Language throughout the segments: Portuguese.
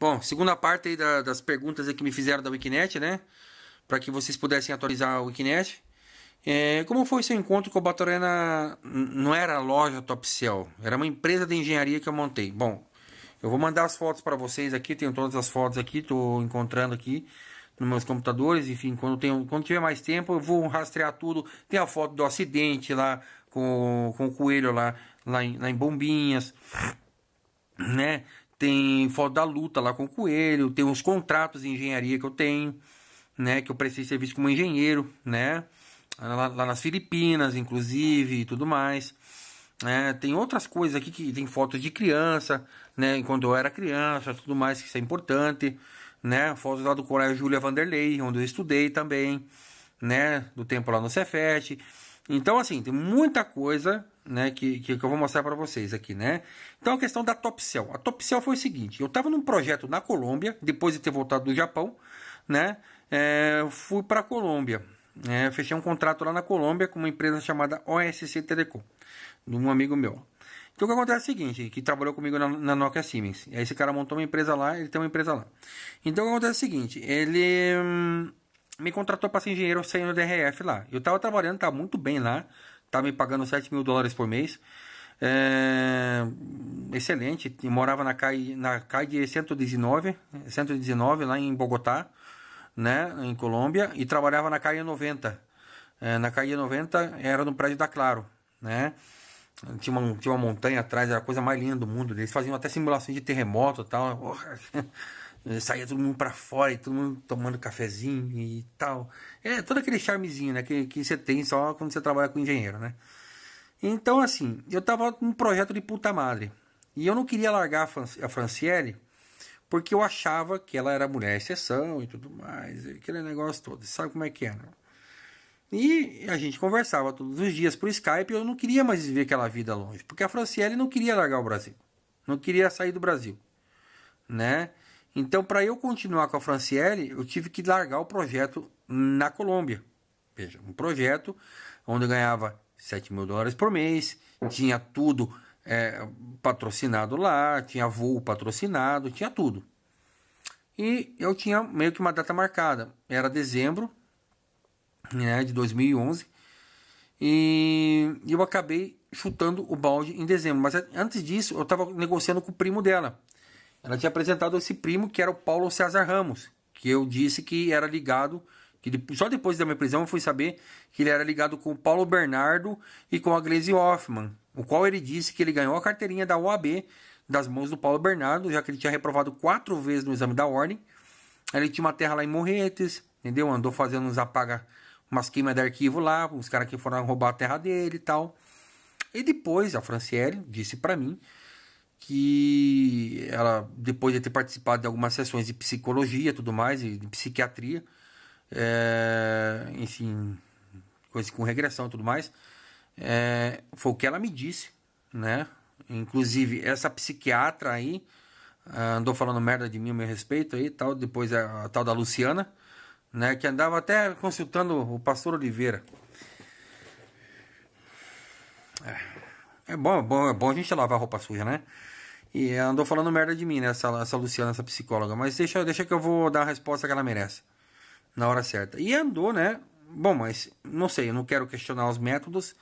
Bom, segunda parte aí da, das perguntas que me fizeram da Wikinet, né? Para que vocês pudessem atualizar a Wikinet. É, como foi seu encontro com a Batorena? Não era a loja Cell, era uma empresa de engenharia que eu montei. Bom, eu vou mandar as fotos para vocês aqui, tenho todas as fotos aqui, estou encontrando aqui nos meus computadores, enfim, quando, tenho, quando tiver mais tempo eu vou rastrear tudo. Tem a foto do acidente lá com, com o coelho lá, lá em, lá em Bombinhas, né? tem foto da luta lá com o coelho, tem uns contratos de engenharia que eu tenho, né? Que eu prestei serviço como engenheiro, né? Lá, lá nas Filipinas, inclusive, e tudo mais. né tem outras coisas aqui que tem fotos de criança, né? Quando eu era criança, tudo mais, que isso é importante, né? Fotos lá do Coral Júlia Vanderlei, onde eu estudei também, né? Do tempo lá no Cefet. Então, assim, tem muita coisa né, que, que, eu vou mostrar para vocês aqui, né? Então a questão da Top Cell. A Top Cell foi o seguinte: eu estava num projeto na Colômbia, depois de ter voltado do Japão, né? É, fui para a Colômbia, né, fechei um contrato lá na Colômbia com uma empresa chamada OSC Telecom, de um amigo meu. Então o que acontece é o seguinte, que trabalhou comigo na, na Nokia Siemens. Aí esse cara montou uma empresa lá, ele tem uma empresa lá. Então o que acontece é o seguinte, ele hum, me contratou para ser engenheiro saindo do DRF lá. Eu estava trabalhando, estava muito bem lá, tá me pagando 7 mil dólares por mês. É, excelente. Eu morava na CAI, na CAI de 119, 119, lá em Bogotá, né, em Colômbia, e trabalhava na CAI 90. É, na CAI 90 era no prédio da Claro, né? Tinha uma, tinha uma montanha atrás, era a coisa mais linda do mundo. Eles faziam até simulação de terremoto e tal. É, saía todo mundo para fora e todo mundo tomando cafezinho e tal. É todo aquele charmezinho, né, que, que você tem só quando você trabalha com engenheiro, né? Então, assim, eu tava num projeto de puta madre. E eu não queria largar a Franciele, porque eu achava que ela era mulher exceção e tudo mais, aquele negócio todo. Sabe como é que é, né? E a gente conversava todos os dias por Skype, e eu não queria mais viver aquela vida longe, porque a Franciele não queria largar o Brasil. Não queria sair do Brasil, né? Então, para eu continuar com a Franciele, eu tive que largar o projeto na Colômbia. Veja, um projeto onde eu ganhava 7 mil dólares por mês, tinha tudo é, patrocinado lá, tinha voo patrocinado, tinha tudo. E eu tinha meio que uma data marcada, era dezembro né, de 2011, e eu acabei chutando o balde em dezembro. Mas é, antes disso, eu estava negociando com o primo dela ela tinha apresentado esse primo que era o Paulo César Ramos, que eu disse que era ligado, que só depois da minha prisão eu fui saber que ele era ligado com o Paulo Bernardo e com a Glaze Hoffman, o qual ele disse que ele ganhou a carteirinha da OAB das mãos do Paulo Bernardo, já que ele tinha reprovado quatro vezes no exame da ordem. Ele tinha uma terra lá em Morretes, entendeu? Andou fazendo uns apaga, umas queimas de arquivo lá, uns caras que foram roubar a terra dele e tal. E depois a Franciele disse para mim que ela, depois de ter participado de algumas sessões de psicologia tudo mais, e de psiquiatria, é, enfim, coisas com regressão e tudo mais, é, foi o que ela me disse, né? Inclusive, essa psiquiatra aí ah, andou falando merda de mim a meu respeito aí, tal, depois a, a tal da Luciana, né? Que andava até consultando o pastor Oliveira. É. É bom, é bom, é bom a gente lavar a roupa suja, né? E andou falando merda de mim, né? Essa, essa Luciana, essa psicóloga. Mas deixa, deixa que eu vou dar a resposta que ela merece. Na hora certa. E andou, né? Bom, mas não sei, eu não quero questionar os métodos.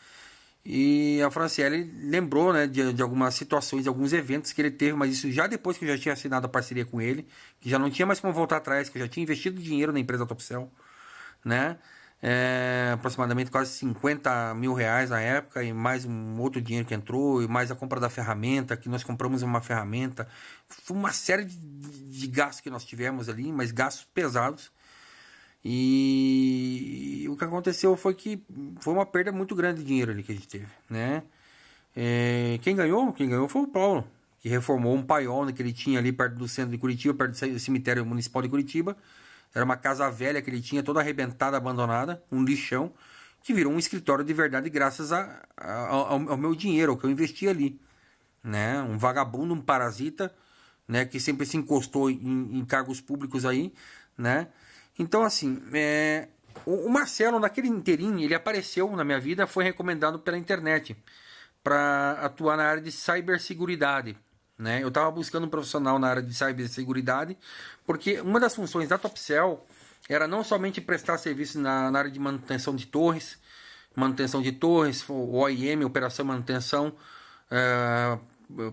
E a Franciele lembrou né, de, de, algumas situações, de alguns eventos que ele teve, mas isso já depois que eu já tinha assinado a parceria com ele, que já não tinha mais como voltar atrás, que eu já tinha investido dinheiro na empresa Topcel, né? é, aproximadamente quase 50 mil reais na época, e mais um outro dinheiro que entrou, e mais a compra da ferramenta, que nós compramos uma ferramenta. Foi uma série de, de gastos que nós tivemos ali, mas gastos pesados. E o que aconteceu foi que foi uma perda muito grande de dinheiro ali que a gente teve, né? É, quem ganhou? Quem ganhou foi o Paulo, que reformou um paiol que ele tinha ali perto do centro de Curitiba, perto do cemitério municipal de Curitiba. Era uma casa velha que ele tinha, toda arrebentada, abandonada, um lixão, que virou um escritório de verdade graças a, a, ao, ao, meu dinheiro, ao que eu investi ali. Né? Um vagabundo, um parasita, né? que sempre se encostou em, em cargos públicos aí. Né? Então, assim, é... o, o Marcelo, naquele inteirinho, ele apareceu na minha vida, foi recomendado pela internet para atuar na área de ciberseguridade. Né? Eu estava buscando um profissional na área de ciberseguridade, porque uma das funções da TopCell era não somente prestar serviço na, na área de manutenção de torres, manutenção de torres, OIM, operação e manutenção eh,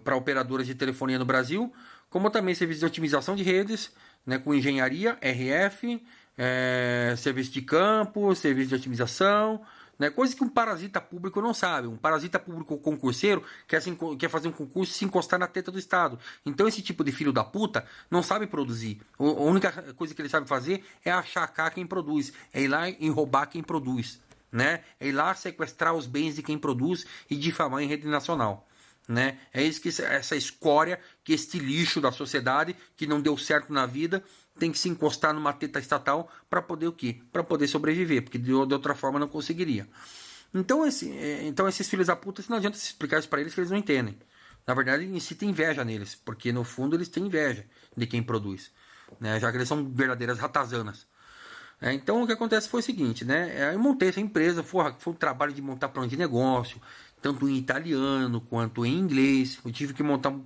para operadoras de telefonia no Brasil, como também serviços de otimização de redes, né, com engenharia, RF, é, eh, serviço de campo, serviço de otimização, né? Coisa que um parasita público não sabe. Um parasita público concurseiro quer, se, quer fazer um concurso e se encostar na teta do Estado. Então esse tipo de filho da puta não sabe produzir. a única coisa que ele sabe fazer é achacar quem produz, é ir lá e roubar quem produz. Né? É ir lá sequestrar os bens de quem produz e difamar em rede nacional. Né? É isso que essa escória, que este lixo da sociedade que não deu certo na vida tem que se encostar numa teta estatal para poder o quê? Para poder sobreviver, porque de, de, outra forma não conseguiria. Então, esse, é, então esses filhos da puta, assim, não adianta explicar isso para eles que eles não entendem. Na verdade, incita inveja neles, porque no fundo eles têm inveja de quem produz, né? já que eles são verdadeiras ratazanas. É, então o que acontece foi o seguinte, né? É, eu montei essa empresa, foi, foi um trabalho de montar plano de negócio, tanto em italiano quanto em inglês. Eu tive que montar um,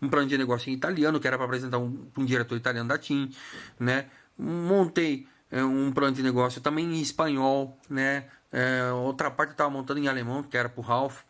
um plano de negócio em italiano, que era para apresentar um, um, diretor italiano da TIM, né? Montei é, um plano de negócio também em espanhol, né? É, outra parte eu estava montando em alemão, que era pro Ralph.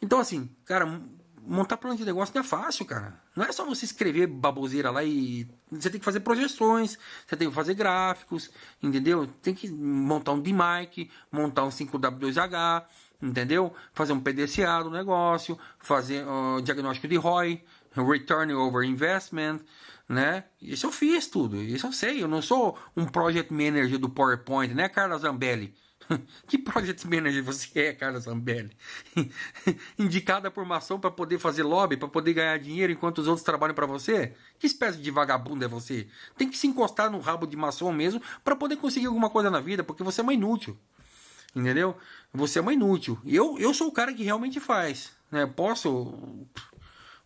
Então, assim, cara, montar plano de negócio não é fácil, cara. Não é só você escrever baboseira lá e. Você tem que fazer projeções, você tem que fazer gráficos, entendeu? Tem que montar um D-Mike, montar um 5W2H, entendeu? Fazer um PDCA do negócio, fazer uh, diagnóstico de ROI, Return Over Investment, né? Isso eu fiz tudo, isso eu sei, eu não sou um Project Manager do PowerPoint, né, Carla Zambelli? que Project Manager você é, Carla Zambelli? Indicada por maçom para poder fazer lobby, para poder ganhar dinheiro enquanto os outros trabalham para você? Que espécie de vagabundo é você? Tem que se encostar no rabo de maçom mesmo para poder conseguir alguma coisa na vida, porque você é uma inútil. Entendeu? Você é uma inútil. Eu, eu sou o cara que realmente faz. Né? Posso.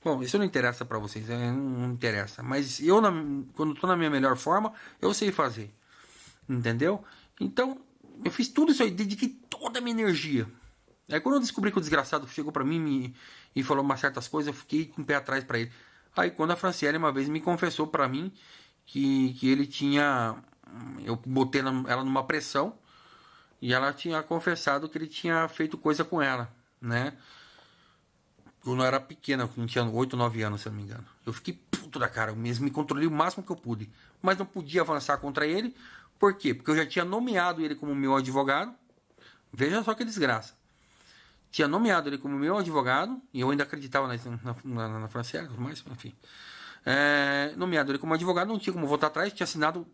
Bom, isso não interessa para vocês, né? não interessa. Mas eu, na, quando tô na minha melhor forma, eu sei fazer. Entendeu? Então, eu fiz tudo isso aí, dediquei toda a minha energia. Aí quando eu descobri que o desgraçado chegou para mim me, e falou umas certas coisas, eu fiquei com o pé atrás para ele. Aí quando a Franciele uma vez me confessou para mim que, que ele tinha. Eu botei ela numa pressão e ela tinha confessado que ele tinha feito coisa com ela, né? Quando eu era pequena, eu tinha 8, 9 anos, se eu não me engano. Eu fiquei puto da cara, eu mesmo me controlei o máximo que eu pude. Mas não podia avançar contra ele. Por quê? Porque eu já tinha nomeado ele como meu advogado. Veja só que desgraça. Tinha nomeado ele como meu advogado, e eu ainda acreditava na, na, na, na mas enfim. É, nomeado ele como advogado, não tinha como voltar atrás, tinha assinado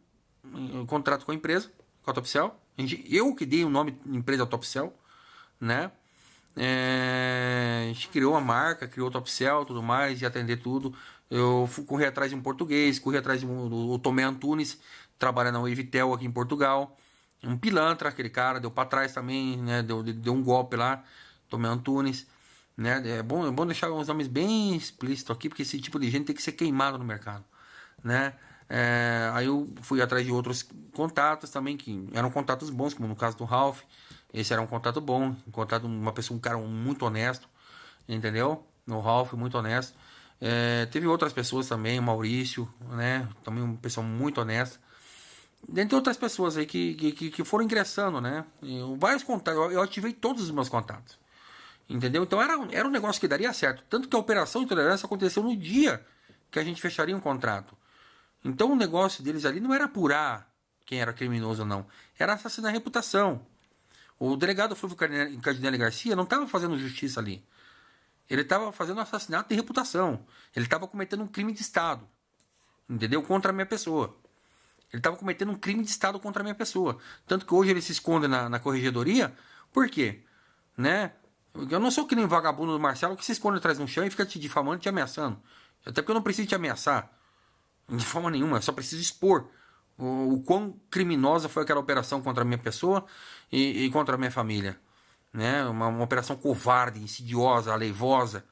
um contrato com a empresa, com a Topcel. Eu que dei o nome empresa Cell, né? É, a gente criou a marca, criou o Cell, tudo mais, e atender tudo. Eu fui, corri atrás de um português, corri atrás do um, Tomé Antunes, trabalhando na Evitel aqui em Portugal. Um pilantra, aquele cara, deu para trás também, né? Deu, deu um golpe lá, Tomé Antunes. Né? É, bom, é bom deixar uns nomes bem explícitos aqui, porque esse tipo de gente tem que ser queimado no mercado, né? É, aí eu fui atrás de outros contatos também, que eram contatos bons, como no caso do Ralph. Esse era um contato bom, um contato, uma pessoa, um cara muito honesto, entendeu? No Ralph, muito honesto. É, teve outras pessoas também, o Maurício, né? Também uma pessoa muito honesta. Dentre outras pessoas aí que, que, que foram ingressando, né? Eu, vários contatos, eu ativei todos os meus contatos. Entendeu? Então era, era um negócio que daria certo. Tanto que a operação de tolerância aconteceu no dia que a gente fecharia um contrato. Então o negócio deles ali não era apurar quem era criminoso ou não, era assassinar a reputação. O delegado Flávio Cardinelli Garcia não estava fazendo justiça ali. Ele estava fazendo assassinato de reputação. Ele estava cometendo um crime de Estado. Entendeu? Contra a minha pessoa. Ele estava cometendo um crime de Estado contra a minha pessoa. Tanto que hoje ele se esconde na, na corregedoria. Por quê? Né? Eu não sou que nem vagabundo do Marcelo que se esconde atrás de um chão e fica te difamando e te ameaçando. Até porque eu não preciso te ameaçar. De forma nenhuma, eu só preciso expor o, o quão criminosa foi aquela operação contra a minha pessoa e, e contra a minha família. Né? Uma, uma, operação covarde, insidiosa, aleivosa,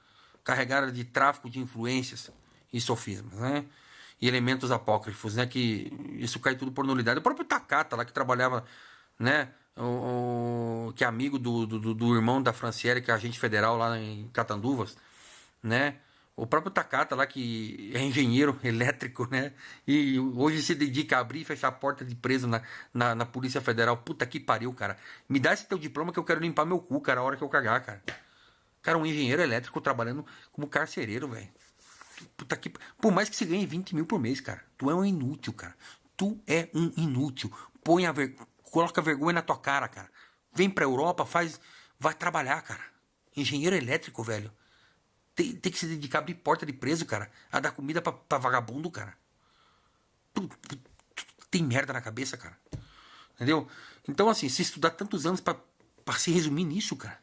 carregada de tráfico de influências e sofismas. Né? E elementos apócrifos, né? que isso cai tudo por nulidade. O próprio Takata, lá que trabalhava, né? o, o que é amigo do, do, do irmão da Franciele, que é agente federal lá em Catanduvas, né? O próprio Takata lá, que é engenheiro elétrico, né? E hoje se dedica a abrir e fechar a porta de preso na, na, na, Polícia Federal. Puta que pariu, cara. Me dá esse teu diploma que eu quero limpar meu cu, cara, a hora que eu cagar, cara. Cara, um engenheiro elétrico trabalhando como carcereiro, velho. Puta que. Por mais que você ganhe 20 mil por mês, cara. Tu é um inútil, cara. Tu é um inútil. Põe a ver... Coloca vergonha na tua cara, cara. Vem pra Europa, faz. Vai trabalhar, cara. Engenheiro elétrico, velho tem, tem que se dedicar a abrir porta de preso, cara. A dar comida pra, pra vagabundo, cara. Tu, tu, tu, tem merda na cabeça, cara. Entendeu? Então, assim, se estudar tantos anos pra, pra se resumir nisso, cara.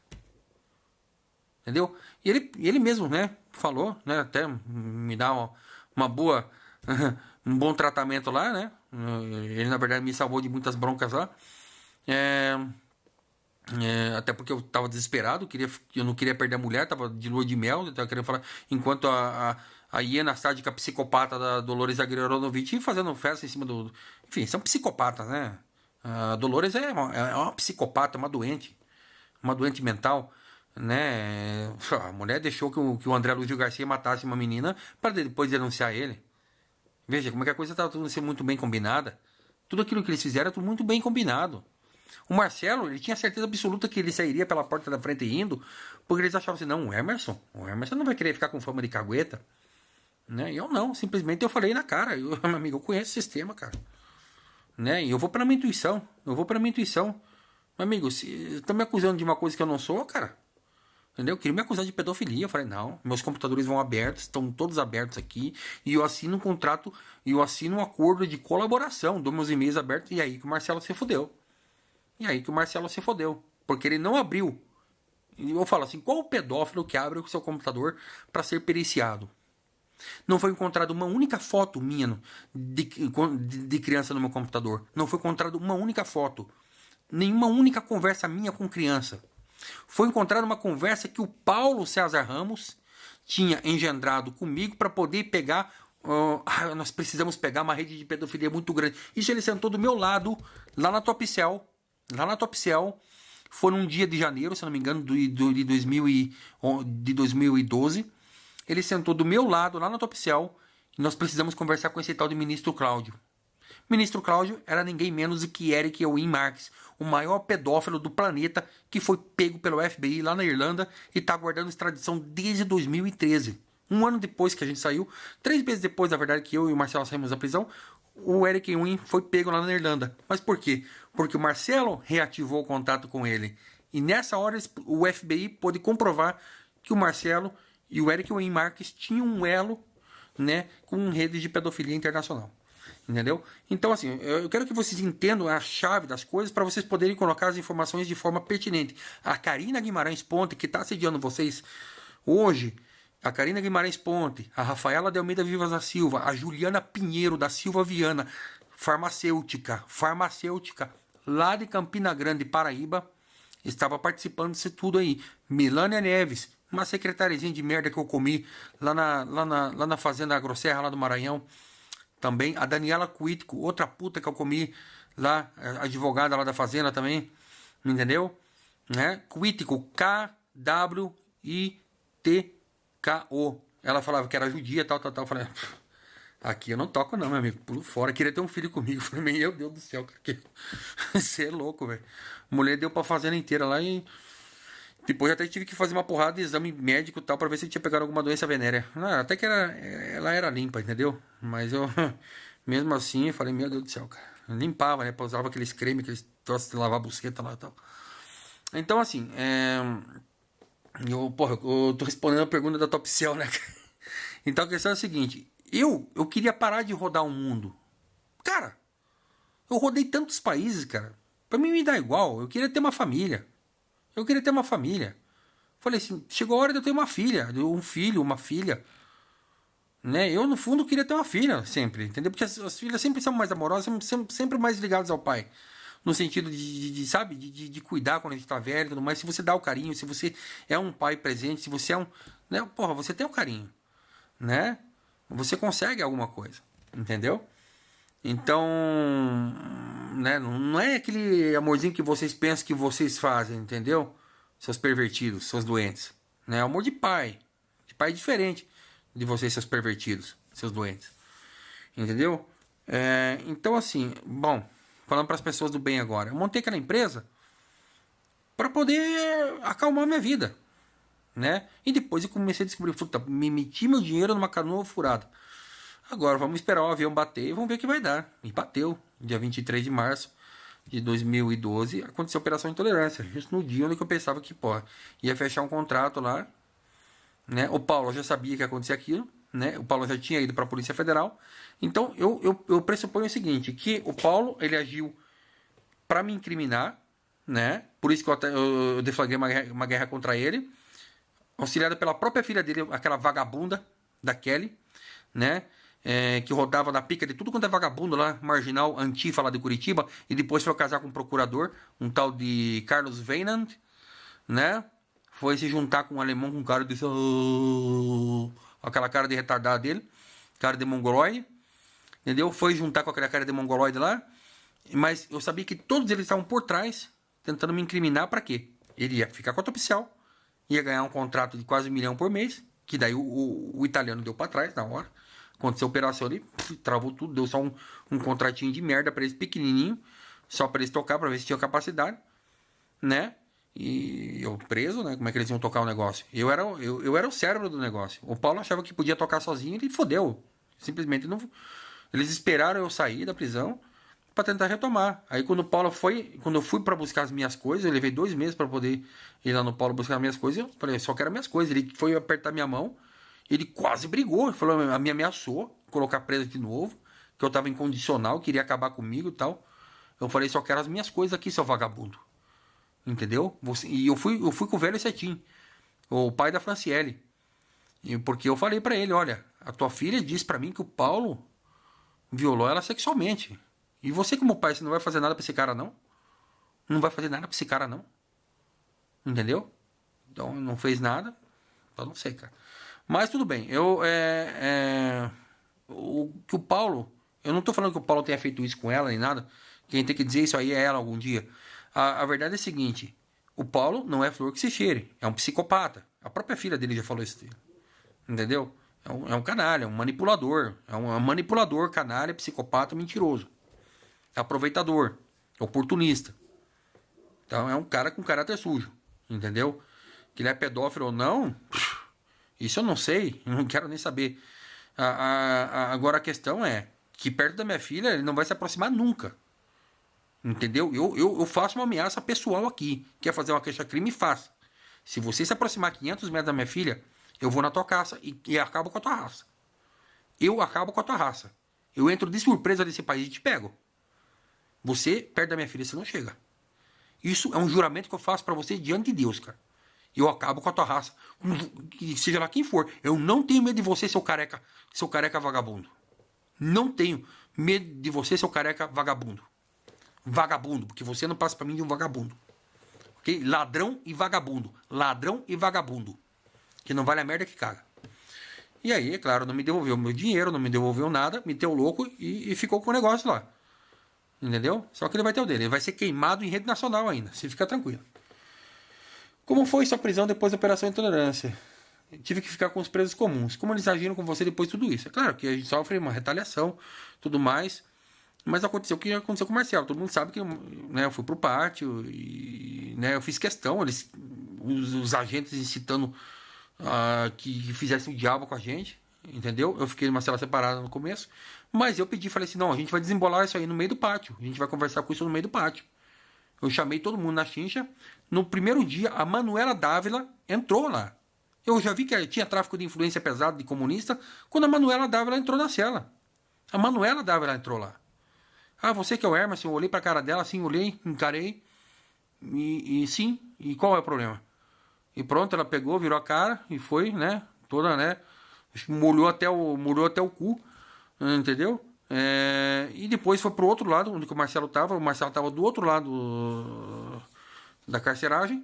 Entendeu? E ele, ele mesmo, né? Falou, né? Até me dá uma, uma boa. um bom tratamento lá, né? Ele, na verdade, me salvou de muitas broncas lá. É. É, até porque eu tava desesperado, queria, eu não queria perder a mulher, tava de lua de mel, eu tava querendo falar. Enquanto a, a, a Iena sádica psicopata da Dolores Agrioronovic fazendo festa em cima do. Enfim, são psicopatas, né? A Dolores é uma, é uma psicopata, uma doente, uma doente mental, né? A mulher deixou que o, que o André Lúcio Garcia matasse uma menina para depois denunciar ele. Veja como é que a coisa estava tá, tudo sendo muito bem combinada. Tudo aquilo que eles fizeram é tudo muito bem combinado. O Marcelo, ele tinha certeza absoluta que ele sairia pela porta da frente indo, porque eles achavam assim, não, o Emerson, o Emerson não vai querer ficar com fama de cagueta. Né? E eu não, simplesmente eu falei na cara, eu, meu amigo, eu conheço o sistema, cara. Né? E eu vou para minha intuição, eu vou para minha intuição. Meu amigo, se tá me acusando de uma coisa que eu não sou, cara. Entendeu? Eu queria me acusar de pedofilia. Eu falei, não, meus computadores vão abertos, estão todos abertos aqui. E eu assino um contrato, e eu assino um acordo de colaboração, dou meus e-mails abertos, e é aí que o Marcelo se fudeu. E aí que o Marcelo se fodeu, porque ele não abriu. E eu falo assim: qual o pedófilo que abre o seu computador para ser periciado? Não foi encontrada uma única foto minha de, de, de criança no meu computador. Não foi encontrada uma única foto. Nenhuma única conversa minha com criança. Foi encontrada uma conversa que o Paulo César Ramos tinha engendrado comigo para poder pegar. Uh, nós precisamos pegar uma rede de pedofilia muito grande. Isso ele sentou do meu lado, lá na Topcel, lá na Top Cell. Foi num dia de janeiro, se não me engano, de, de, 2012. Ele sentou do meu lado, lá na Top Cell, e nós precisamos conversar com esse tal de ministro Cláudio. Ministro Cláudio era ninguém menos do que Eric Owen Marques, o maior pedófilo do planeta que foi pego pelo FBI lá na Irlanda e está aguardando extradição desde 2013. Um ano depois que a gente saiu, três meses depois, na verdade, que eu e o Marcelo saímos da prisão, o Eric Wynn foi pego lá na Irlanda. Mas por quê? Porque o Marcelo reativou o contato com ele. E nessa hora o FBI pôde comprovar que o Marcelo e o Eric Wayne Marques tinham um elo né, com redes de pedofilia internacional. Entendeu? Então, assim, eu quero que vocês entendam a chave das coisas para vocês poderem colocar as informações de forma pertinente. A Karina Guimarães Ponte, que está assediando vocês hoje, a Karina Guimarães Ponte, a Rafaela de Almeida Vivas da Silva, a Juliana Pinheiro da Silva Viana, farmacêutica, farmacêutica, lá de Campina Grande, Paraíba, estava participando desse tudo aí. Milânia Neves, uma secretariazinha de merda que eu comi lá na, lá na, lá na fazenda Grosserra, lá do Maranhão. Também a Daniela Cuítico, outra puta que eu comi lá, eh, advogada lá da fazenda também, entendeu? Né? Cuítico, k w i t o K.O. Ela falava que era judia, tal, tal, tal. Eu falei, ah, aqui eu não toco não, meu amigo. Pulo fora. Queria ter um filho comigo. Eu falei, meu Deus do céu, que... você é louco, velho. Mulher deu pra fazenda inteira lá e... Depois até tive que fazer uma porrada de exame médico tal para ver se tinha pegado alguma doença venérea. Não, até que era, ela era limpa, entendeu? Mas eu, mesmo assim, eu falei, meu Deus do céu, cara. Eu limpava, né? Usava aqueles creme, aqueles troços de lavar buceta lá e tal. Então, assim, é... Eu, porra, eu tô respondendo a pergunta da Top Cell, né? Então a questão é a seguinte: eu, eu queria parar de rodar o mundo. Cara, eu rodei tantos países, cara. Pra mim me dá igual. Eu queria ter uma família. Eu queria ter uma família. Falei assim: chegou a hora de eu ter uma filha, um filho, uma filha. Né? Eu, no fundo, queria ter uma filha sempre, entendeu? Porque as, as filhas sempre são mais amorosas, sempre, sempre mais ligadas ao pai no sentido de, de, de sabe, de, de, cuidar quando a gente está velho e tudo mais. Se você dá o carinho, se você é um pai presente, se você é um. Né, porra, você tem o um carinho, né? Você consegue alguma coisa, entendeu? Então, né, não é aquele amorzinho que vocês pensam que vocês fazem, entendeu? Seus pervertidos, seus doentes. Né? É amor de pai. De pai é diferente de vocês, seus pervertidos, seus doentes. Entendeu? É, então, assim, bom falando para as pessoas do bem agora. Eu montei aquela empresa para poder acalmar minha vida, né? E depois eu comecei a descobrir, puta, me meti meu dinheiro numa canoa furada. Agora vamos esperar o avião bater e vamos ver o que vai dar. E bateu, dia 23 de março de 2012, aconteceu a operação intolerância, justo no dia onde eu pensava que, pô, ia fechar um contrato lá, né? O Paulo já sabia que ia acontecer aquilo né? O Paulo já tinha ido para a Polícia Federal. Então eu, eu, eu pressuponho o seguinte, que o Paulo ele agiu para me incriminar, né? Por isso que eu, até, eu deflagrei uma guerra, uma guerra contra ele, auxiliado pela própria filha dele, aquela vagabunda da Kelly, né? É, que rodava na pica de tudo quanto é vagabundo lá, marginal, antifa lá de Curitiba, e depois foi casar com um procurador, um tal de Carlos Veinand, né? Foi se juntar com um alemão com um cara e disse. Oh, aquela cara de retardado dele, cara de mongoloide, entendeu? Foi juntar com aquela cara de mongoloide lá, mas eu sabia que todos eles estavam por trás, tentando me incriminar para quê? Ele ia ficar com a oficial, ia ganhar um contrato de quase um milhão por mês, que daí o, o, o italiano deu para trás na hora. Aconteceu a operação ali, travou tudo, deu só um, um contratinho de merda para eles pequenininho, só para eles tocar, para ver se tinha capacidade, né? E eu preso, né? Como é que eles iam tocar o negócio? Eu era, eu, eu era o cérebro do negócio. O Paulo achava que podia tocar sozinho e ele fodeu. Simplesmente não. Eles esperaram eu sair da prisão para tentar retomar. Aí quando o Paulo foi, quando eu fui para buscar as minhas coisas, eu levei dois meses para poder ir lá no Paulo buscar as minhas coisas. Eu falei, só quero minhas coisas. Ele foi apertar minha mão, ele quase brigou, ele falou, me ameaçou, colocar preso de novo, que eu estava incondicional, queria acabar comigo e tal. Eu falei, só quero as minhas coisas aqui, seu vagabundo. Entendeu? Você, e eu fui, eu fui com o velho Cetim, o pai da Franciele. Porque eu falei para ele, olha, a tua filha disse para mim que o Paulo violou ela sexualmente. E você como pai, você não vai fazer nada para esse cara não? Não vai fazer nada para esse cara não? Entendeu? Então não fez nada. Eu então, não sei, cara. Mas tudo bem. Eu é, é, o que o Paulo, eu não tô falando que o Paulo tenha feito isso com ela nem nada. Quem tem que dizer isso aí é ela algum dia. A, a verdade é a seguinte: o Paulo não é flor que se cheire, é um psicopata. A própria filha dele já falou isso. Dele, entendeu? É um, é um canalha, é um manipulador. É um, é um manipulador, canalha, psicopata, mentiroso. É aproveitador, é oportunista. Então é um cara com caráter sujo, entendeu? Que ele é pedófilo ou não, isso eu não sei, eu não quero nem saber. A, a, a, agora a questão é que perto da minha filha ele não vai se aproximar nunca. Entendeu? Eu, eu, eu faço uma ameaça pessoal aqui. Quer fazer uma queixa-crime? Faça. Se você se aproximar 500 metros da minha filha, eu vou na tua caça e, e acabo com a tua raça. Eu acabo com a tua raça. Eu entro de surpresa nesse país e te pego. Você, perto da minha filha, você não chega. Isso é um juramento que eu faço para você diante de Deus, cara. Eu acabo com a tua raça, seja lá quem for. Eu não tenho medo de você, seu careca, seu careca vagabundo. Não tenho medo de você, seu careca vagabundo vagabundo, porque você não passa para mim de um vagabundo. Ok? Ladrão e vagabundo. Ladrão e vagabundo. Que não vale a merda que caga. E aí, é claro, não me devolveu meu dinheiro, não me devolveu nada, meteu louco e, e ficou com o negócio lá. Entendeu? Só que ele vai ter o dele. Ele vai ser queimado em rede nacional ainda. Se fica tranquilo. Como foi sua prisão depois da Operação Intolerância? Tive que ficar com os presos comuns. Como eles agiram com você depois de tudo isso? É claro que a gente sofre uma retaliação, tudo mais. Mas aconteceu o que aconteceu com o Marcelo. Todo mundo sabe que né, eu fui pro pátio e né, eu fiz questão. Eles, os, os agentes incitando uh, que fizessem o diabo com a gente, entendeu? Eu fiquei numa cela separada no começo. Mas eu pedi, falei assim: não, a gente vai desembolar isso aí no meio do pátio. A gente vai conversar com isso no meio do pátio. Eu chamei todo mundo na chincha. No primeiro dia, a Manuela Dávila entrou lá. Eu já vi que é, tinha tráfico de influência pesado de comunista quando a Manuela Dávila entrou na cela. A Manuela Dávila entrou lá. Ah, você que é o Hermes, eu olhei pra cara dela, assim, olhei, encarei. E, e sim, e qual é o problema? E pronto, ela pegou, virou a cara e foi, né? Toda, né? Molhou até o, molhou até o cu, entendeu? É, e depois foi pro outro lado, onde o Marcelo tava. O Marcelo tava do outro lado da carceragem.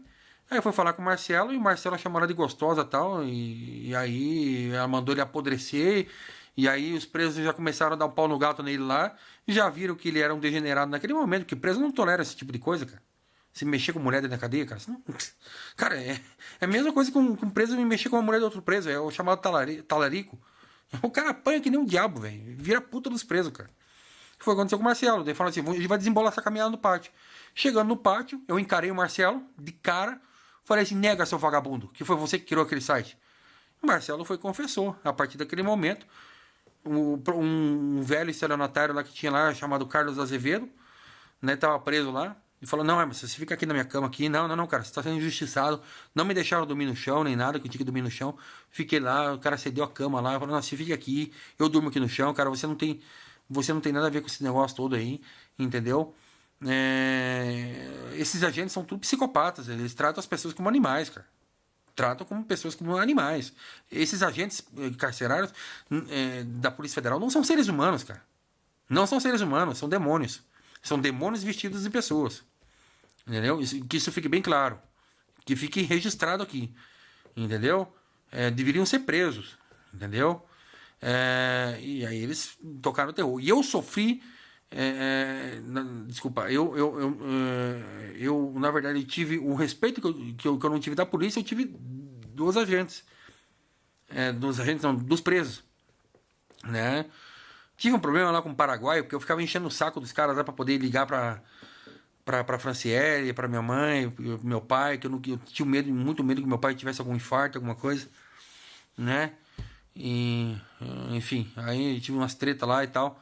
Aí foi falar com o Marcelo e o Marcelo chamou ela de gostosa tal, e tal. E aí ela mandou ele apodrecer e aí os presos já começaram a dar um pau no gato nele lá, já viram que ele era um degenerado naquele momento, que preso não tolera esse tipo de coisa, cara. Se mexer com mulher dentro da cadeia, cara. Não... Cara, é, é a mesma coisa que um, preso me mexer com uma mulher de outro preso, é o chamado talarico. O cara apanha que nem um diabo, velho. Vira puta dos presos, cara. foi o que aconteceu com o Marcelo. Ele falou assim: a gente vai desembolar essa caminhada no pátio. Chegando no pátio, eu encarei o Marcelo de cara. Falei assim: nega, seu vagabundo, que foi você que criou aquele site. O Marcelo foi e confessou. A partir daquele momento, um, um velho estelionatário lá que tinha lá, chamado Carlos Azevedo, né? Tava preso lá. E falou, não, mas você fica aqui na minha cama aqui. Não, não, não, cara, você tá sendo injustiçado. Não me deixaram dormir no chão, nem nada, que eu tinha que dormir no chão. Fiquei lá, o cara cedeu a cama lá. Falou, não, você fica aqui, eu durmo aqui no chão, cara, você não tem... Você não tem nada a ver com esse negócio todo aí, entendeu? É... Esses agentes são tudo psicopatas, eles tratam as pessoas como animais, cara tratam como pessoas, como animais. Esses agentes eh, carcerários é, da Polícia Federal não são seres humanos, cara. Não são seres humanos, são demônios. São demônios vestidos de pessoas. Entendeu? Isso, que isso fique bem claro. Que fique registrado aqui. Entendeu? É, deveriam ser presos. Entendeu? É, e aí eles tocaram o terror. E eu sofri é, é, na, desculpa, eu, eu, eu, é, eu, na verdade tive o respeito que eu, que eu, que eu não tive da polícia, eu tive dos agentes. É, dos agentes, não, dos presos. Né? Tive um problema lá com o Paraguai, porque eu ficava enchendo o saco dos caras lá para poder ligar para pra, pra Franciele, pra minha mãe, pro meu pai, que eu, não, eu tinha medo, muito medo que meu pai tivesse algum infarto, alguma coisa, né? E, enfim, aí tive umas treta lá e tal.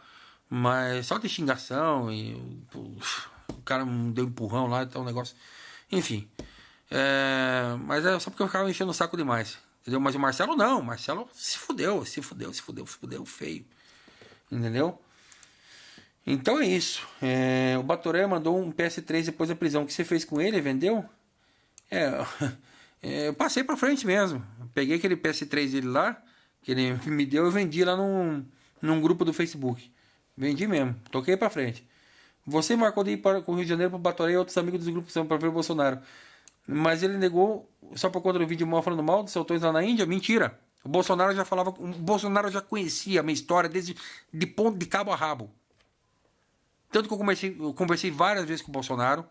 Mas só de xingação e o cara deu empurrão lá então o um negócio. Enfim. É, mas é só porque eu ficava enchendo o saco demais. Entendeu? Mas o Marcelo não. O Marcelo se fudeu, se fudeu, se fudeu, se fudeu feio. Entendeu? Então é isso. É, o Batoré mandou um PS3 depois da prisão. O que você fez com ele? Vendeu? É, é eu passei pra frente mesmo. Peguei aquele PS3 dele lá, que ele me deu, eu vendi lá num, num grupo do Facebook. Vendi mesmo. Toquei pra frente. Você marcou de ir para o Rio de Janeiro para Batoré e outros amigos do grupo são para ver o Bolsonaro. Mas ele negou só por conta do vídeo mal falando mal dos autores lá na Índia? Mentira. O Bolsonaro já falava. O Bolsonaro já conhecia a minha história desde de ponto de cabo a rabo. Tanto que eu, comecei, eu conversei várias vezes com o Bolsonaro.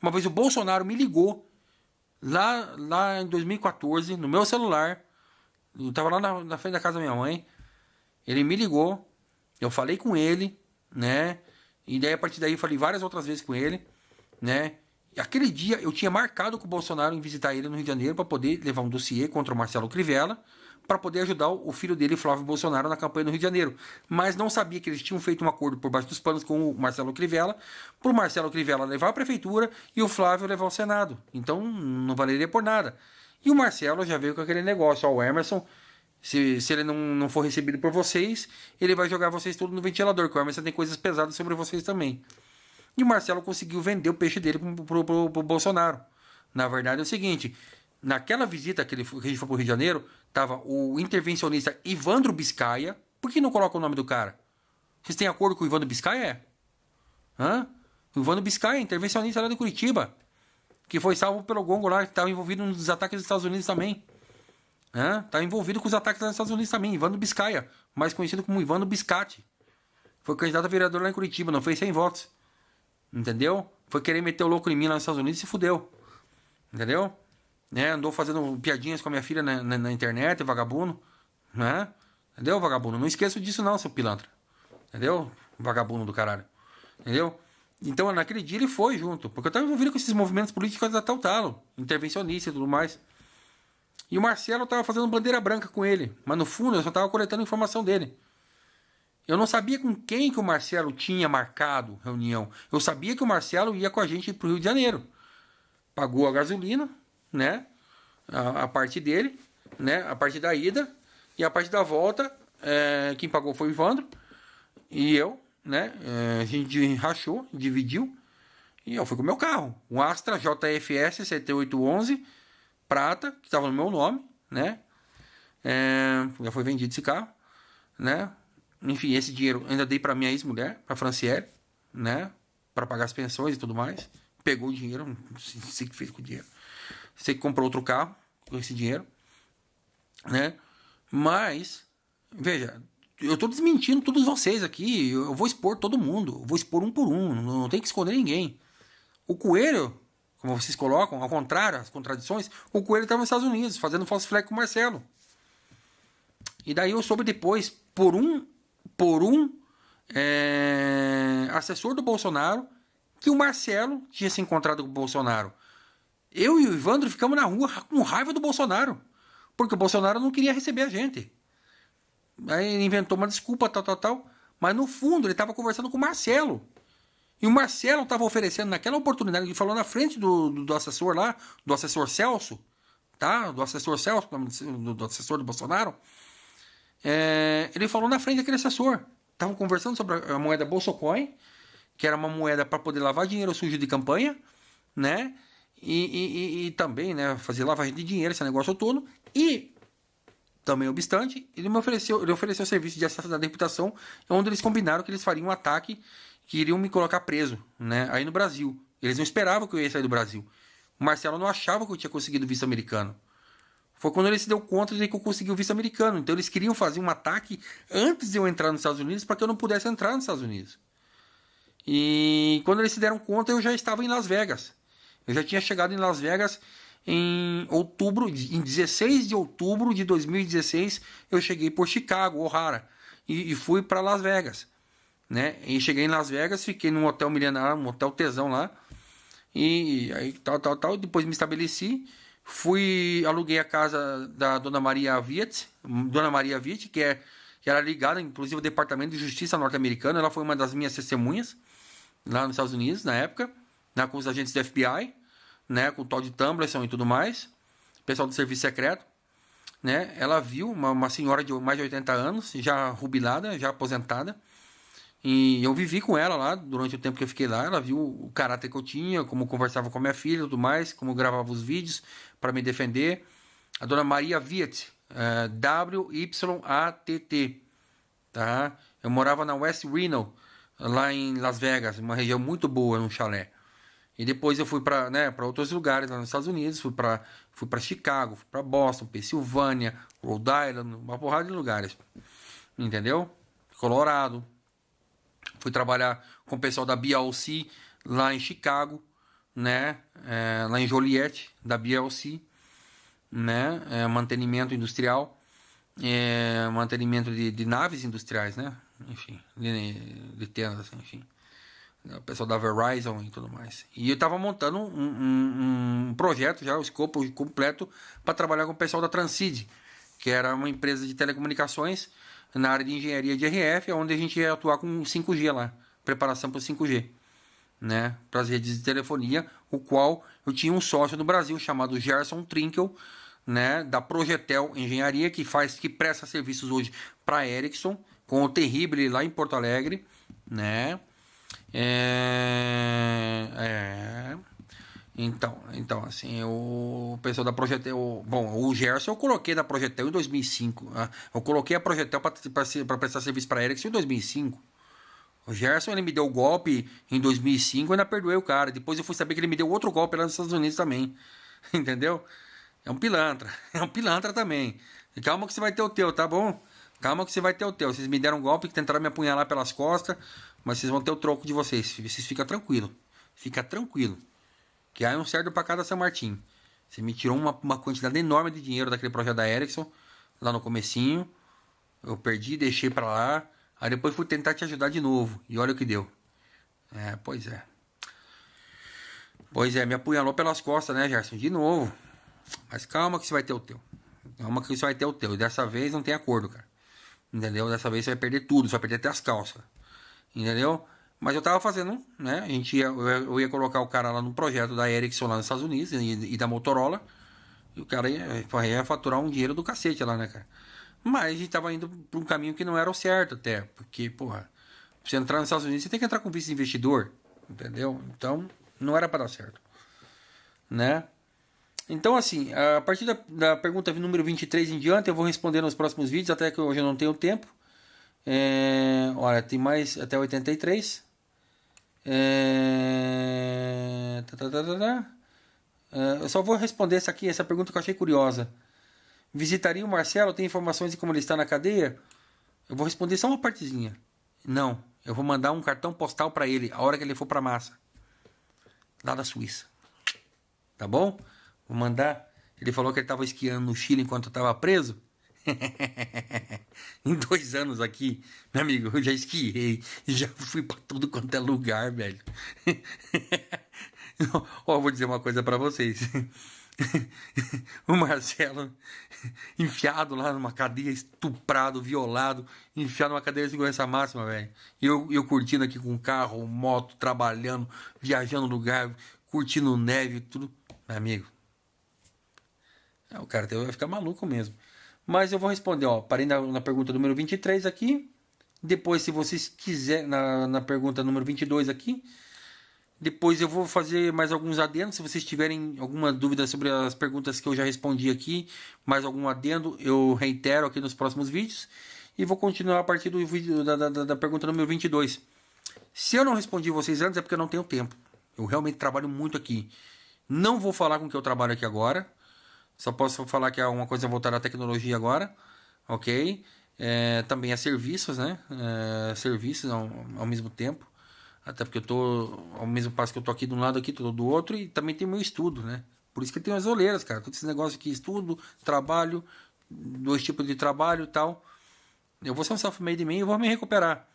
Uma vez o Bolsonaro me ligou lá, lá em 2014, no meu celular. Eu tava lá na, na frente da casa da minha mãe. Ele me ligou eu falei com ele, né? E daí a partir daí eu falei várias outras vezes com ele, né? E aquele dia eu tinha marcado com o Bolsonaro em visitar ele no Rio de Janeiro para poder levar um dossiê contra o Marcelo Crivella, para poder ajudar o filho dele, Flávio Bolsonaro, na campanha no Rio de Janeiro. Mas não sabia que eles tinham feito um acordo por baixo dos panos com o Marcelo Crivella, para o Marcelo Crivella levar a prefeitura e o Flávio levar o Senado. Então não valeria por nada. E o Marcelo já veio com aquele negócio, ó, o Emerson se, se ele não, não for recebido por vocês, ele vai jogar vocês tudo no ventilador, que o Emerson tem coisas pesadas sobre vocês também. E o Marcelo conseguiu vender o peixe dele pro, pro, pro, pro Bolsonaro. Na verdade é o seguinte, naquela visita que, ele, que a gente foi pro Rio de Janeiro, tava o intervencionista Ivandro Biscaia. Por que não coloca o nome do cara? Vocês têm acordo com o Ivandro Biscaia? Hã? O Ivandro Biscaia, intervencionista lá de Curitiba. Que foi salvo pelo Gongo lá, que estava envolvido nos ataques dos Estados Unidos também tá envolvido com os ataques nos Estados Unidos também, Ivano Biscaia, mais conhecido como Ivano Biscate. Foi candidato a vereador lá em Curitiba, não fez 100 votos. Entendeu? Foi querer meter o louco em mim lá nos Estados Unidos e se fudeu. Entendeu? Né? Andou fazendo piadinhas com a minha filha na, na, na internet, vagabundo. Né? Entendeu, vagabundo? Não esqueça disso não, seu pilantra. Entendeu? Vagabundo do caralho. Entendeu? Então, naquele dia ele foi junto, porque eu estava envolvido com esses movimentos políticos até o talo, intervencionista e tudo mais. E o Marcelo estava fazendo bandeira branca com ele, mas no fundo eu só estava coletando informação dele. Eu não sabia com quem que o Marcelo tinha marcado reunião. Eu sabia que o Marcelo ia com a gente para o Rio de Janeiro. Pagou a gasolina, né? A, a, parte dele, né? A parte da ida e a parte da volta, é, quem pagou foi o Ivandro e eu, né? É, a gente rachou, dividiu e eu fui com o meu carro, um Astra JFS 7811 prata, que estava no meu nome, né? É, já foi vendido esse carro, né? Enfim, esse dinheiro ainda dei para minha ex-mulher, para Franciele, né? Para pagar as pensões e tudo mais. Pegou o dinheiro, não sei o que fez com o dinheiro. Sei que comprou outro carro com esse dinheiro, né? Mas, veja, eu tô desmentindo todos vocês aqui. Eu vou expor todo mundo. vou expor um por um. Não tem que esconder ninguém. O Coelho como vocês colocam, ao contrário, as contradições, o Coelho estava nos Estados Unidos, fazendo false flag com o Marcelo. E daí eu soube depois, por um, por um é, assessor do Bolsonaro, que o Marcelo tinha se encontrado com o Bolsonaro. Eu e o Ivandro ficamos na rua com raiva do Bolsonaro, porque o Bolsonaro não queria receber a gente. Aí ele inventou uma desculpa, tal, tal, tal. Mas no fundo ele estava conversando com o Marcelo. E o Marcelo estava oferecendo naquela oportunidade, ele falou na frente do, do, do, assessor lá, do assessor Celso, tá? Do assessor Celso, é do, do assessor do Bolsonaro. É, ele falou na frente daquele assessor. Estavam conversando sobre a moeda Bolsocoin, que era uma moeda para poder lavar dinheiro sujo de campanha, né? E, e, e, e, também, né, fazer lavagem de dinheiro, esse negócio todo. E, também obstante, ele me ofereceu, ele ofereceu serviço de acesso da reputação, onde eles combinaram que eles fariam um ataque que iriam me colocar preso, né? Aí no Brasil. Eles não esperavam que eu ia sair do Brasil. O Marcelo não achava que eu tinha conseguido visto americano. Foi quando ele se deu conta de que eu consegui o visto americano. Então eles queriam fazer um ataque antes de eu entrar nos Estados Unidos para que eu não pudesse entrar nos Estados Unidos. E quando eles se deram conta, eu já estava em Las Vegas. Eu já tinha chegado em Las Vegas em outubro, em 16 de outubro de 2016, eu cheguei por Chicago, O'Hara, e, e fui para Las Vegas né? E cheguei em Las Vegas, fiquei num hotel milenar, um hotel tesão lá. E aí tal, tal, tal. Depois me estabeleci. Fui, aluguei a casa da Dona Maria Viet, Dona Maria Viet, que, é, que era ligada, inclusive, ao Departamento de Justiça norte-americano. Ela foi uma das minhas testemunhas lá nos Estados Unidos, na época, né, com os agentes do FBI, né, com o tal de Tumblr e tudo mais, pessoal do serviço secreto. Né, ela viu uma, uma senhora de mais de 80 anos, já rubilada, já aposentada, e eu vivi com ela lá durante o tempo que eu fiquei lá. Ela viu o caráter que eu tinha, como eu conversava com a minha filha e tudo mais, como eu gravava os vídeos para me defender. A dona Maria Viet, é, W-Y-A-T-T. Tá? Eu morava na West Reno, lá em Las Vegas, uma região muito boa, num chalé. E depois eu fui para né, outros lugares lá nos Estados Unidos, fui para fui Chicago, fui para Boston, Pensilvânia, Rhode Island, uma porrada de lugares. Entendeu? Colorado. Fui trabalhar com o pessoal da BLC lá em Chicago, né? É, lá em Joliet, da BLC, né? É, mantenimento industrial, é, mantenimento de, de, naves industriais, né? Enfim, de, de tendas, enfim. O pessoal da Verizon e tudo mais. E eu estava montando um, um, um, projeto já, o escopo completo, para trabalhar com o pessoal da Transid, que era uma empresa de telecomunicações na área de engenharia de RF, é onde a gente ia atuar com 5G lá, preparação para o 5G, né, para as redes de telefonia, o qual eu tinha um sócio no Brasil chamado Gerson Trinkel, né, da Projetel Engenharia, que faz que presta serviços hoje para Ericsson, com o Terrible lá em Porto Alegre, né? É, é, então, então, assim, o pessoal da Projetel. Bom, o Gerson eu coloquei da Projetel em 2005. Né? Eu coloquei a Projetel para prestar serviço para Ericsson em 2005. O Gerson ele me deu o golpe em 2005 e ainda perdoei o cara. Depois eu fui saber que ele me deu outro golpe lá nos Estados Unidos também. Entendeu? É um pilantra. É um pilantra também. E calma que você vai ter o teu, tá bom? Calma que você vai ter o teu. Vocês me deram um golpe que tentaram me apunhalar pelas costas, mas vocês vão ter o troco de vocês. Vocês ficam tranquilo. Fica tranquilo que aí é um certo para cada São Martin. Você me tirou uma, uma quantidade enorme de dinheiro daquele projeto da Ericsson, lá no comecinho. Eu perdi, deixei para lá. Aí depois fui tentar te ajudar de novo. E olha o que deu. É, pois é. Pois é, me apunhalou pelas costas, né, Gerson? De novo. Mas calma que você vai ter o teu. Calma que você vai ter o teu. E dessa vez não tem acordo, cara. Entendeu? Dessa vez você vai perder tudo. Você vai perder até as calças. Entendeu? Mas eu tava fazendo, né? A gente ia, eu ia colocar o cara lá no projeto da Ericsson lá nos Estados Unidos e, e da Motorola. E o cara ia, ia, faturar um dinheiro do cacete lá, né, cara? Mas a gente estava indo para um caminho que não era o certo até. Porque, porra, pra você entrar nos Estados Unidos, você tem que entrar com vice-investidor, entendeu? Então, não era para dar certo, né? Então, assim, a partir da, da pergunta número 23 em diante, eu vou responder nos próximos vídeos, até que hoje eu não tenho tempo. É, olha, tem mais até 83. É, tá tá, tá, tá, tá, é, eu só vou responder essa aqui, essa pergunta que eu achei curiosa. Visitaria o Marcelo? Tem informações de como ele está na cadeia? Eu vou responder só uma partezinha. Não, eu vou mandar um cartão postal para ele a hora que ele for para massa. Lá da Suíça. Tá bom? Vou mandar. Ele falou que ele estava esquiando no Chile enquanto estava preso. em dois anos aqui, meu amigo, eu já esquiei, já fui para tudo quanto é lugar, velho. Ó, vou dizer uma coisa para vocês. o Marcelo enfiado lá numa cadeia, estuprado, violado, enfiado numa cadeia de segurança máxima, velho. E eu, eu curtindo aqui com carro, moto, trabalhando, viajando no lugar, curtindo neve, tudo. Meu amigo, é, o cara vai ficar maluco mesmo. Mas eu vou responder, ó, parei na, na pergunta número 23 aqui. Depois, se vocês quiserem, na, na pergunta número 22 aqui. Depois eu vou fazer mais alguns adendos. Se vocês tiverem alguma dúvida sobre as perguntas que eu já respondi aqui, mais algum adendo, eu reitero aqui nos próximos vídeos. E vou continuar a partir do vídeo da, da, da pergunta número 22. Se eu não respondi vocês antes, é porque eu não tenho tempo. Eu realmente trabalho muito aqui. Não vou falar com o que eu trabalho aqui agora. Só posso falar que é uma coisa voltada à tecnologia agora, ok? É, também a serviços, né? É, serviços ao, ao, mesmo tempo. Até porque eu tô, ao mesmo passo que eu tô aqui de um lado, aqui tô do outro, e também tem meu estudo, né? Por isso que tem as oleiras, cara. Todo esse negócio aqui, estudo, trabalho, dois tipos de trabalho e tal. Eu vou ser um self-made mim e vou me recuperar.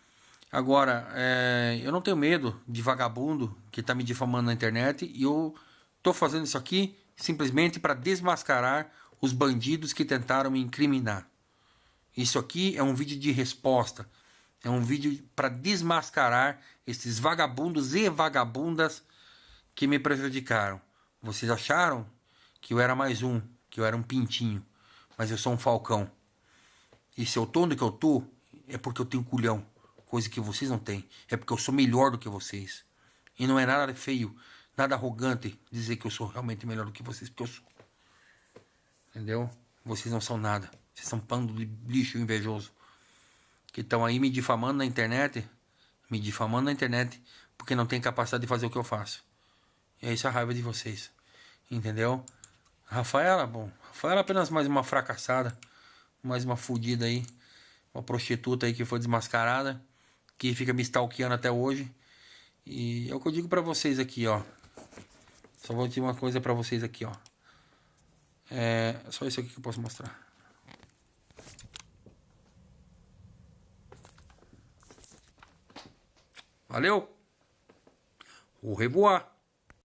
Agora, é, eu não tenho medo de vagabundo que tá me difamando na internet e eu tô fazendo isso aqui simplesmente para desmascarar os bandidos que tentaram me incriminar. Isso aqui é um vídeo de resposta. É um vídeo para desmascarar esses vagabundos e vagabundas que me prejudicaram. Vocês acharam que eu era mais um, que eu era um pintinho, mas eu sou um falcão. E se eu tô onde que eu tô, é porque eu tenho culhão, coisa que vocês não têm. É porque eu sou melhor do que vocês. E não é nada feio nada arrogante dizer que eu sou realmente melhor do que vocês, porque eu sou. Entendeu? Vocês não são nada. Vocês são pando de lixo invejoso. Que estão aí me difamando na internet, me difamando na internet, porque não tem capacidade de fazer o que eu faço. E é isso a raiva de vocês. Entendeu? Rafaela, bom, Rafaela é apenas mais uma fracassada, mais uma fudida aí, uma prostituta aí que foi desmascarada, que fica me stalkeando até hoje. E é o que eu digo para vocês aqui, ó. Só vou dizer uma coisa para vocês aqui, ó. É só isso aqui que eu posso mostrar. Valeu! O reboar.